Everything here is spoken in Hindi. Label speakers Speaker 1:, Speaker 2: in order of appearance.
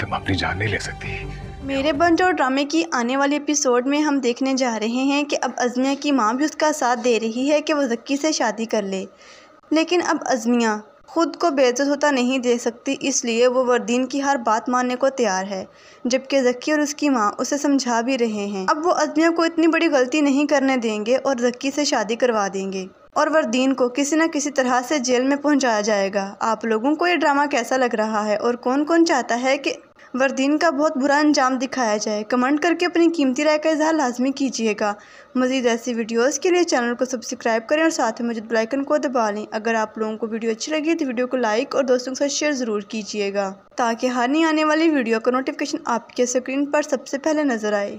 Speaker 1: तुम अपनी जान नहीं ले सकती
Speaker 2: मेरे बंज और ड्रामे की आने वाले एपिसोड में हम देखने जा रहे हैं कि अब अजमिया की माँ भी उसका साथ दे रही है कि वो जक्की से शादी कर ले लेकिन अब अजमिया खुद को बेजत होता नहीं दे सकती इसलिए वो वर्दीन की हर बात मानने को तैयार है जबकि जक्की और उसकी माँ उसे समझा भी रहे हैं अब वो अजमिया को इतनी बड़ी गलती नहीं करने देंगे और जक्की से शादी करवा देंगे और वर्दीन को किसी न किसी तरह से जेल में पहुंचाया जाएगा आप लोगों को ये ड्रामा कैसा लग रहा है और कौन कौन चाहता है कि वर्दीन का बहुत बुरा अंजाम दिखाया जाए कमेंट करके अपनी कीमती राय का इजहार लाजमी कीजिएगा मजीद ऐसी वीडियोस के लिए चैनल को सब्सक्राइब करें और साथ में मौजूद बेलाइकन को दबा लें अगर आप लोगों को वीडियो अच्छी लगी तो वीडियो को लाइक और दोस्तों के साथ शेयर ज़रूर कीजिएगा ताकि हर नहीं आने वाली वीडियो का नोटिफिकेशन आपके स्क्रीन पर सबसे पहले नजर आए